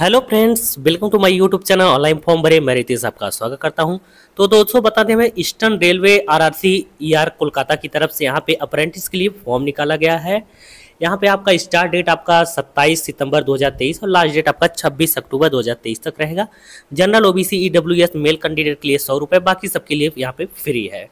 hello friends welcome to my YouTube channel online form भरे मैं रितेश आपका स्वागत करता हूं तो दोस्तों बता दें हमें Eastern Railway RRC ER Kolkata की तरफ से यहां पे अप्रेंटिस के लिए फॉर्म निकाला गया है यहां पे आपका स्टार्ट डेट आपका 27 सितंबर 2023 और लास्ट डेट आपका 26 अक्टूबर 2023 तक रहेगा general OBC EWS male candidate के लिए सौ रुपये बाकी सबके लिए यहाँ पे फ्री है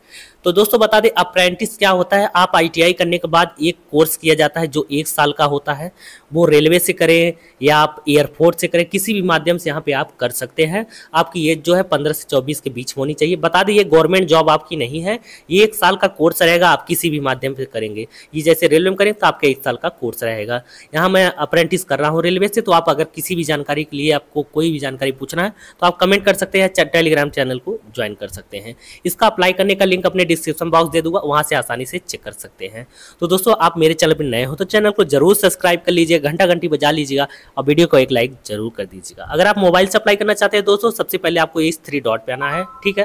तो दोस्तों बता दें अप्रेंटिस क्या होता है आप आईटीआई करने के बाद एक कोर्स किया जाता है जो एक साल का होता है वो रेलवे से करें या आप एयरफोर्स से करें किसी भी माध्यम से यहाँ पे आप कर सकते हैं आपकी एज जो है पंद्रह से चौबीस के बीच होनी चाहिए बता दें ये गवर्नमेंट जॉब आपकी नहीं है ये एक साल का कोर्स रहेगा आप किसी भी माध्यम से करेंगे ये जैसे रेलवे में करें तो आपका एक साल का कोर्स रहेगा यहाँ मैं अप्रेंटिस कर रहा हूँ रेलवे से तो आप अगर किसी भी जानकारी के लिए आपको कोई भी जानकारी पूछना है तो आप कमेंट कर सकते हैं टेलीग्राम चैनल को ज्वाइन कर सकते हैं इसका अप्लाई करने का लिंक अपने डिस्क्रिप्शन बॉक्स दे दूंगा वहां से आसानी से चेक कर सकते हैं तो दोस्तों आप मेरे चैनल पर नए हो तो चैनल को जरूर सब्सक्राइब कर लीजिए घंटा घंटी बजा लीजिएगा और वीडियो को एक लाइक जरूर कर दीजिएगा अगर आप मोबाइल से अप्लाई करना चाहते हैं दोस्तों सबसे पहले आपको इस थ्री डॉट पे आना है ठीक है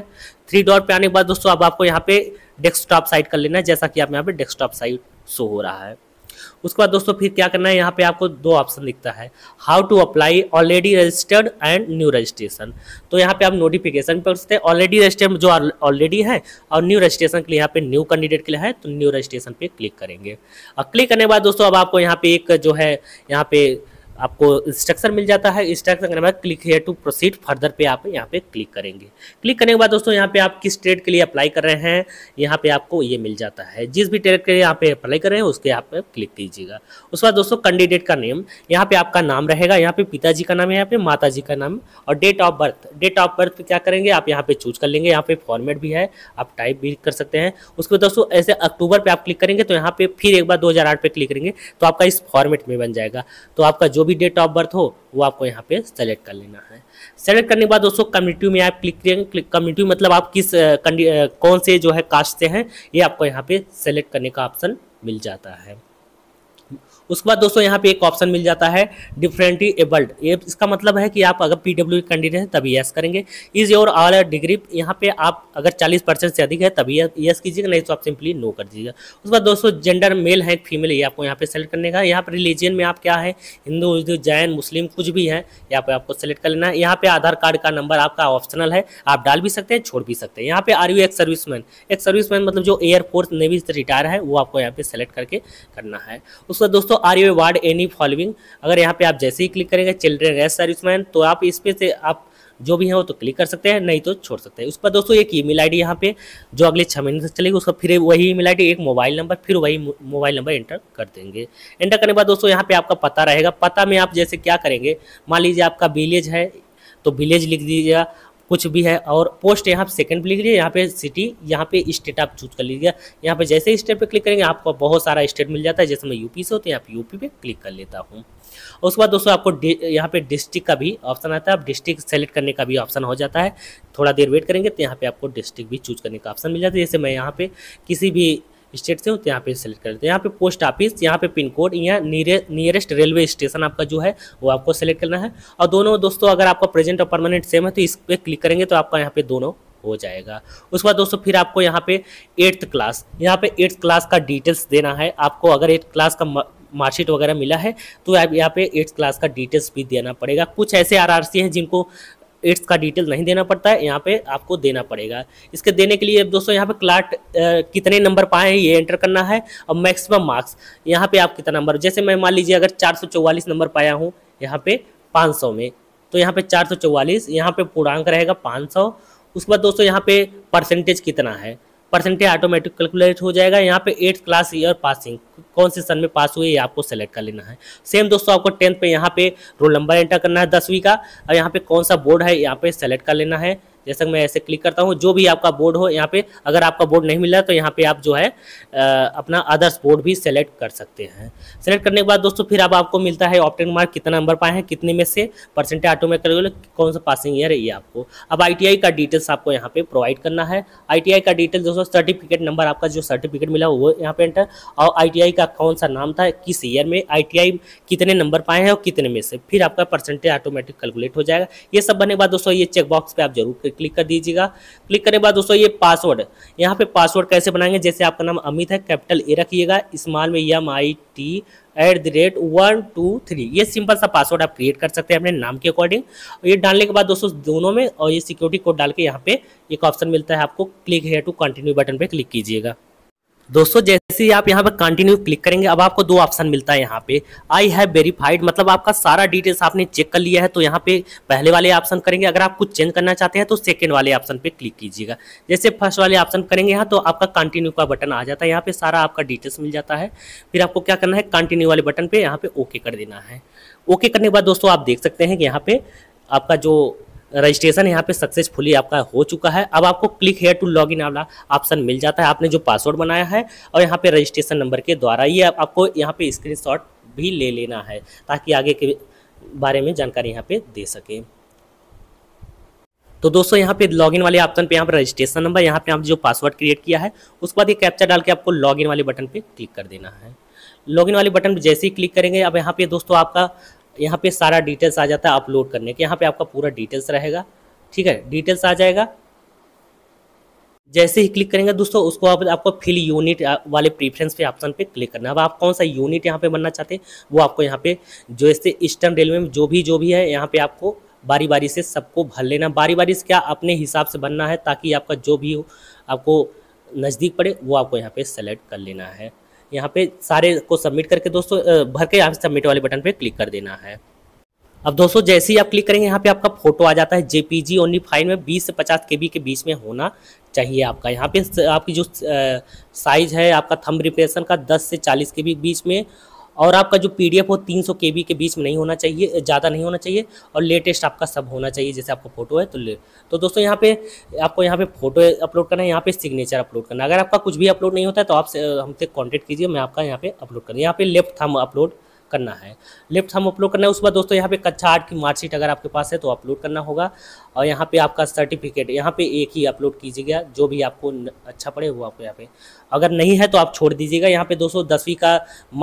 थ्री डॉट पे आने के बाद दोस्तों अब आपको यहाँ पे डेस्कटॉप साइट कर लेना है जैसा कि आप यहाँ पे डेस्कटॉप साइट शो हो रहा है उसके बाद दोस्तों फिर क्या करना है यहाँ पे आपको दो ऑप्शन दिखता है how to apply already registered and new registration तो यहाँ पे आप नोटिफिकेशन पर सकते हैं ऑलरेडी रजिस्टर्ड जो ऑलरेडी है और न्यू रजिस्ट्रेशन के लिए यहाँ पे न्यू कैंडिडेट के लिए है तो न्यू रजिस्ट्रेशन पे क्लिक करेंगे और क्लिक करने के बाद दोस्तों अब आपको यहाँ पे एक जो है यहाँ पे आपको इंस्ट्रक्शन मिल जाता है इंस्ट्रक्शन करने के बाद click here to proceed further पे आप यहाँ पे क्लिक करेंगे क्लिक करने के बाद दोस्तों यहाँ पे आप किस ट्रेड के लिए अप्लाई कर रहे हैं यहाँ पे आपको ये मिल जाता है जिस भी ट्रेड के लिए यहाँ पे अप्लाई कर रहे हैं उसके यहाँ पे क्लिक कीजिएगा उसके बाद दोस्तों कैंडिडेट का नेम यहाँ पे आपका नाम रहेगा यहाँ पे पिताजी का नाम है यहाँ पे माता जी का नाम और date of birth date of birth क्या करेंगे आप यहाँ पे चूज कर लेंगे यहाँ पे फॉर्मेट भी है आप टाइप भी कर सकते हैं उसके बाद दोस्तों ऐसे अक्टूबर पर आप क्लिक करेंगे तो यहाँ पे फिर एक बार दो पे क्लिक करेंगे तो आपका इस फॉर्मेट में बन जाएगा तो आपका जो भी डेट ऑफ बर्थ हो वो आपको यहाँ पे सेलेक्ट कर लेना है सेलेक्ट करने के बाद दोस्तों कम्युनिटी में आप क्लिक करेंगे कम्युनिटी मतलब आप किस कौन से जो है कास्ट से हैं ये आपको यहाँ पे सेलेक्ट करने का ऑप्शन मिल जाता है उसके बाद दोस्तों यहाँ पे एक ऑप्शन मिल जाता है डिफरेंटली एबल्ड ये इसका मतलब है कि आप अगर पी डब्ल्यू कैंडिडेट हैं तभी येस करेंगे इज योर ऑल डिग्री यहाँ पे आप अगर चालीस परसेंट से अधिक है तभी येस कीजिएगा नहीं तो आप सिंपली नो कर दीजिएगा उसके बाद दोस्तों जेंडर मेल है फीमेल ये आपको यहाँ पे सेलेक्ट करने का यहाँ पर रिलीजियन में आप क्या है हिंदू हिंदू जैन मुस्लिम कुछ भी है यहाँ पर आपको सेलेक्ट कर लेना है यहाँ पे आधार कार्ड का नंबर आपका ऑप्शनल है आप डाल भी सकते हैं छोड़ भी सकते हैं यहाँ पे are you ex man ex man मतलब जो एयरफोर्स नेवी से रिटायर है वो आपको यहाँ पे सेलेक्ट करके करना है उसके बाद दोस्तों are you ward any following अगर यहाँ पे आप जैसे ही क्लिक करेंगे चिल्ड्रेन एज सर्विसमैन तो आप इस पर से आप जो भी है वो तो क्लिक कर सकते हैं नहीं तो छोड़ सकते हैं उस पर दोस्तों एक ईमेल आईडी यहाँ पे जो अगले छः महीने तक चलेगी उसका फिर वही ईमेल आईडी एक मोबाइल नंबर फिर वही मोबाइल नंबर एंटर कर देंगे एंटर करने के बाद दोस्तों यहाँ पे आपका पता रहेगा पता में आप जैसे क्या करेंगे मान लीजिए आपका विलेज है तो विलेज लिख दीजिएगा कुछ भी है और पोस्ट यहाँ पे सेकंड पे लिख लीजिए यहाँ पे सिटी यहाँ पे स्टेट आप चूज कर लीजिए यहाँ पे जैसे स्टेट पे क्लिक करेंगे आपको बहुत सारा स्टेट मिल जाता है जैसे मैं यूपी से होते हैं आप यूपी पे क्लिक कर लेता हूँ उसके बाद दोस्तों आपको यहाँ पे डिस्ट्रिक्ट का भी ऑप्शन आता है आप डिस्ट्रिक्ट सेलेक्ट करने का भी ऑप्शन हो जाता है थोड़ा देर वेट करेंगे तो यहाँ पे आपको डिस्ट्रिक्ट भी चूज करने का ऑप्शन मिल जाता है जैसे मैं यहाँ पे किसी भी स्टेट से हो तो यहाँ पे सेलेक्ट कर लेते हैं यहाँ पे पोस्ट ऑफिस यहाँ पे पिन कोड यहाँ नियरेस्ट रेलवे स्टेशन आपका जो है वो आपको सेलेक्ट करना है और दोनों दोस्तों अगर आपका प्रेजेंट और परमानेंट सेम है तो इस पर क्लिक करेंगे तो आपका यहाँ पे दोनों हो जाएगा उसके बाद दोस्तों फिर आपको यहाँ पे एट्थ क्लास यहाँ पे एट्थ क्लास का डिटेल्स देना है आपको अगर एट्थ क्लास का मार्कशीट वगैरह मिला है तो आप यहाँ पे एट्थ क्लास का डिटेल्स भी देना पड़ेगा कुछ ऐसे आरआरसी हैं जिनको एड्स का डिटेल नहीं देना पड़ता है यहाँ पे आपको देना पड़ेगा इसके देने के लिए दोस्तों यहाँ पे क्लाट कितने नंबर पाए हैं ये एंटर करना है और मैक्सिमम मार्क्स यहाँ पे आप कितना नंबर जैसे मैं मान लीजिए अगर चार नंबर पाया हूँ यहाँ पे 500 में तो यहाँ पे चार सौ यहाँ पे पूर्णांक रहेगा पाँच उसके बाद दोस्तों यहाँ पे परसेंटेज कितना है परसेंटेज ऑटोमेटिक कैलकुलेट हो जाएगा यहाँ पे एट्थ क्लास ईयर पासिंग कौन से सन में पास हुए ये आपको सेलेक्ट कर लेना है सेम दोस्तों आपको टेंथ पे यहाँ पे रोल नंबर एंटर करना है दसवीं का और यहाँ पे कौन सा बोर्ड है यहाँ पे सेलेक्ट कर लेना है जैसे मैं ऐसे क्लिक करता हूँ जो भी आपका बोर्ड हो यहाँ पे अगर आपका बोर्ड नहीं मिला तो यहाँ पे आप जो है आ, अपना अदर्स बोर्ड भी सेलेक्ट कर सकते हैं सेलेक्ट करने के बाद दोस्तों फिर अब आप आपको मिलता है ऑप्टेन मार्क कितना नंबर पाए हैं कितने में से परसेंटेज ऑटो में कौन सा पासिंग ईयर है ये आपको अब आई का डिटेल्स आपको यहाँ पे प्रोवाइड करना है आई का डिटेल दोस्तों सर्टिफिकेट नंबर आपका जो सर्टिफिकेट मिला वो यहाँ पे एंटर और आई का आपका कौन सा नाम था किस ईयर में आईटीआई कितने नंबर पाए हैं और कितने में से फिर आपका परसेंटेज ऑटोमेटिक कैलकुलेट हो जाएगा ये सब बनने के बाद दोस्तों ये चेकबॉक्स पे आप जरूर क्लिक कर दीजिएगा क्लिक करने के बाद दोस्तों ये पासवर्ड यहाँ पे पासवर्ड कैसे बनाएंगे जैसे आपका नाम अमित है कैपिटल ए रखिएगा इस्माल में M I T at the rate one two three ये सिंपल सा पासवर्ड आप क्रिएट कर सकते हैं अपने नाम के अकॉर्डिंग और ये डालने के बाद दोस्तों दोनों में और ये सिक्योरिटी कोड डाल के यहाँ पे एक ऑप्शन मिलता है आपको click here to continue button पे क्लिक कीजिएगा दोस्तों जैसे ही आप यहाँ पर कंटिन्यू क्लिक करेंगे अब आपको दो ऑप्शन मिलता है यहाँ पे आई हैव वेरीफाइड मतलब आपका सारा डिटेल्स आपने चेक कर लिया है तो यहाँ पे पहले वाले ऑप्शन करेंगे अगर आप कुछ चेंज करना चाहते हैं तो सेकंड वाले ऑप्शन पे क्लिक कीजिएगा जैसे फर्स्ट वाले ऑप्शन करेंगे यहाँ तो आपका कंटिन्यू का बटन आ जाता है यहाँ पे सारा आपका डिटेल्स मिल जाता है फिर आपको क्या करना है कंटिन्यू वाले बटन पर यहाँ पे ओके कर देना है ओके करने के बाद दोस्तों आप देख सकते हैं कि यहाँ पे आपका जो रजिस्ट्रेशन यहाँ पे सक्सेसफुली आपका हो चुका है अब आपको click here to log in वाला ऑप्शन मिल जाता है आपने जो पासवर्ड बनाया है और यहाँ पे रजिस्ट्रेशन नंबर के द्वारा ये आपको यहाँ पे स्क्रीनशॉट भी ले लेना है ताकि आगे के बारे में जानकारी यहाँ पे दे सके तो दोस्तों यहाँ पे लॉगिन वाले ऑप्शन पे यहाँ पर रजिस्ट्रेशन नंबर यहाँ पे आप जो पासवर्ड क्रिएट किया है उसके बाद ये कैप्चर डाल के आपको लॉगिन वाले बटन पे क्लिक कर देना है लॉगिन वाले बटन पे जैसे ही क्लिक करेंगे अब यहाँ पे दोस्तों आपका यहाँ पे सारा डिटेल्स आ जाता है अपलोड करने के यहाँ पे आपका पूरा डिटेल्स रहेगा ठीक है डिटेल्स आ जाएगा जैसे ही क्लिक करेंगे दोस्तों उसको आप, आपको फिल यूनिट वाले प्रीफ्रेंस पे ऑप्शन पे क्लिक करना है अब आप कौन सा यूनिट यहाँ पे बनना चाहते हैं वो आपको यहाँ पे जो इससे ईस्टर्न रेलवे में जो भी जो भी है यहाँ पे आपको बारी बारी से सबको भर लेना बारी बारी से क्या अपने हिसाब से बनना है ताकि आपका जो भी हो आपको नज़दीक पड़े वो आपको यहाँ पे सेलेक्ट कर लेना है यहाँ पे सारे को सबमिट करके दोस्तों भर के यहाँ सबमिट वाले बटन पे क्लिक कर देना है अब दोस्तों जैसे ही आप क्लिक करेंगे यहाँ पे आपका फोटो आ जाता है जेपीजी ओनली फाइल में 20 से 50 के के बीच में होना चाहिए आपका यहाँ पे आपकी जो साइज़ है आपका थंब रिप्रेशन का 10 से 40 के बीच में और आपका जो पी डी एफ हो तीन सौ के बी के बीच में नहीं होना चाहिए ज़्यादा नहीं होना चाहिए और लेटेस्ट आपका सब होना चाहिए जैसे आपका फोटो है तो ले तो दोस्तों यहाँ पे आपको यहाँ पे फोटो अपलोड करना है यहाँ पे सिग्नेचर अपलोड करना अगर आपका कुछ भी अपलोड नहीं होता है तो आप हमसे कॉन्टेक्ट कीजिए मैं आपका यहाँ पे अपलोड करूँ यहाँ पे लेफ्ट थम अपलोड करना है लेफ्ट हम अपलोड करना है उसके बाद दोस्तों यहाँ पे कक्षा आठ की मार्कशीट अगर आपके पास है तो अपलोड करना होगा और यहाँ पे आपका सर्टिफिकेट यहाँ पे एक ही अपलोड कीजिएगा जो भी आपको अच्छा पड़े वो आपको यहाँ पे अगर नहीं है तो आप छोड़ दीजिएगा यहाँ पे दोस्तों दसवीं का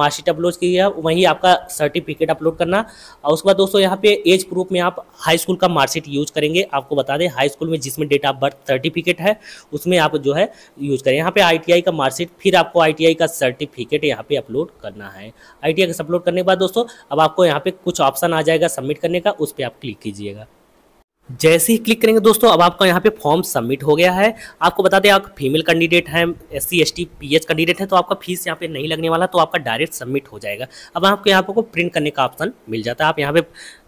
मार्कशीट अपलोड कीजिएगा वहीं आपका सर्टिफिकेट अपलोड करना और उसके बाद दोस्तों यहाँ पे एज प्रूफ में आप हाई स्कूल का मार्कशीट यूज करेंगे आपको बता दें हाई स्कूल में जिसमें डेट ऑफ बर्थ सर्टिफिकेट है उसमें आप जो है यूज करें यहाँ पे आई का मार्कशीट फिर आपको आई का सर्टिफिकेट यहाँ पे अपलोड करना है आई का अपलोड करना करने के बाद दोस्तों अब आपको यहाँ पे कुछ ऑप्शन आ जाएगा सबमिट करने का उस पर आप क्लिक कीजिएगा जैसे ही क्लिक करेंगे दोस्तों अब आपका यहाँ पे फॉर्म सबमिट हो गया है आपको बता दें आप फीमेल कैंडिडेट हैं S C S T P H candidate हैं तो आपका फीस यहाँ पे नहीं लगने वाला तो आपका डायरेक्ट सबमिट हो जाएगा अब आपको यहाँ पर को प्रिंट करने का ऑप्शन मिल जाता है आप यहाँ पे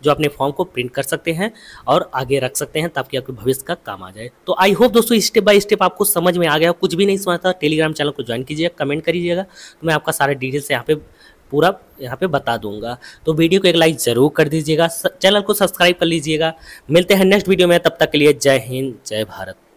जो अपने फॉर्म को प्रिंट कर सकते हैं और आगे रख सकते हैं ताकि आपके भविष्य का काम आ जाए तो आई होप दोस्तों स्टेप बाय स्टेप आपको समझ में आ गया कुछ भी नहीं समझता टेलीग्राम चैनल को ज्वाइन कीजिएगा कमेंट करिएगा तो मैं आपका सारे डिटेल्स यहाँ पे पूरा यहाँ पे बता दूंगा तो वीडियो को एक लाइक ज़रूर कर दीजिएगा चैनल को सब्सक्राइब कर लीजिएगा मिलते हैं नेक्स्ट वीडियो में तब तक के लिए जय हिंद जय भारत